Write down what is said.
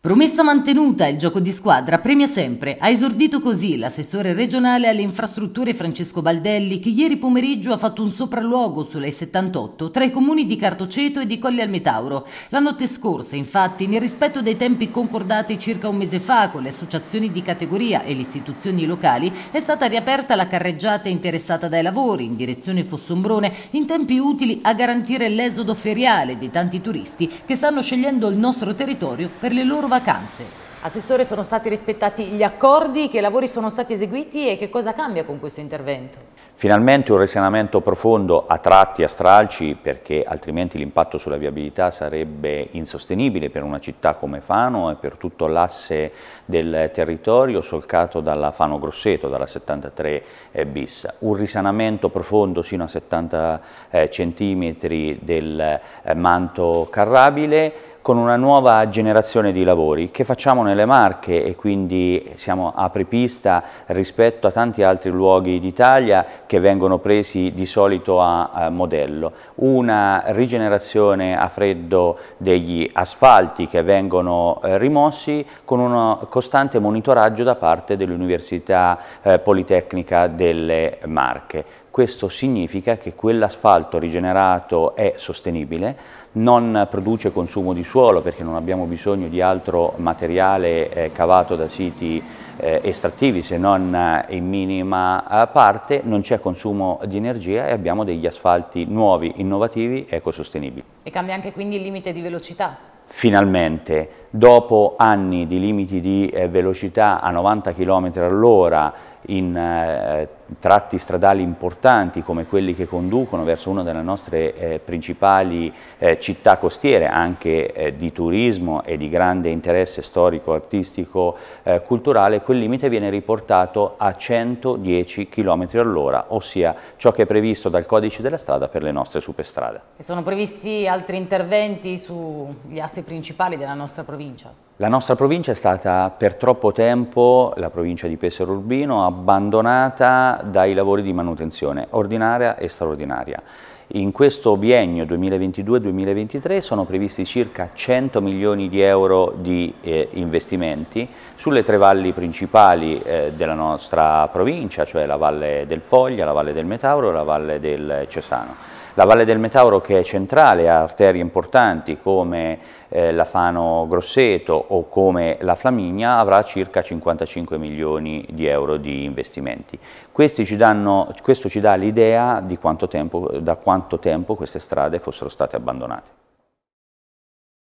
Promessa mantenuta, il gioco di squadra premia sempre. Ha esordito così l'assessore regionale alle infrastrutture Francesco Baldelli che ieri pomeriggio ha fatto un sopralluogo sulle 78 tra i comuni di Cartoceto e di Colli al Metauro. La notte scorsa, infatti, nel rispetto dei tempi concordati circa un mese fa con le associazioni di categoria e le istituzioni locali, è stata riaperta la carreggiata interessata dai lavori in direzione Fossombrone in tempi utili a garantire l'esodo feriale dei tanti turisti che stanno scegliendo il nostro territorio per le loro vacanze vacanze. Assessore, sono stati rispettati gli accordi, che lavori sono stati eseguiti e che cosa cambia con questo intervento? Finalmente un risanamento profondo a tratti, a stralci, perché altrimenti l'impatto sulla viabilità sarebbe insostenibile per una città come Fano e per tutto l'asse del territorio solcato dalla Fano Grosseto, dalla 73 eh, bis. Un risanamento profondo sino a 70 eh, cm del eh, manto carrabile, con una nuova generazione di lavori che facciamo nelle Marche e quindi siamo apripista rispetto a tanti altri luoghi d'Italia che vengono presi di solito a, a, modello. Una rigenerazione a freddo degli asfalti che vengono eh, rimossi con un costante monitoraggio da parte dell'Università eh, Politecnica delle Marche questo significa che quell'asfalto rigenerato è sostenibile, non produce consumo di suolo perché non abbiamo bisogno di altro materiale eh, cavato da siti eh, estrattivi se non eh, in minima eh, parte, non c'è consumo di energia e abbiamo degli asfalti nuovi, innovativi e ecosostenibili. E cambia anche quindi il limite di velocità? finalmente, dopo anni di limiti di eh, velocità a 90 km all'ora in eh, tratti stradali importanti come quelli che conducono verso una delle nostre eh, principali eh, città costiere, anche eh, di turismo e di grande interesse storico, artistico, eh, culturale, quel limite viene riportato a 110 km all'ora, ossia ciò che è previsto dal codice della strada per le nostre superstrade. E sono previsti altri interventi sugli assi principali della nostra provincia? La nostra provincia è stata per troppo tempo, la provincia di Pesaro Urbino, abbandonata dai lavori di manutenzione ordinaria e straordinaria. In questo biennio 2022-2023 sono previsti circa 100 milioni di euro di eh, investimenti sulle tre valli principali eh, della nostra provincia, cioè la Valle del Foglia, la Valle del Metauro e la Valle del Cesano. La Valle del Metauro che è centrale a arterie importanti come eh, la Fano Grosseto o come la Flaminia avrà circa 55 milioni di euro di investimenti. Ci danno, questo ci dà l'idea da quanto tempo queste strade fossero state abbandonate.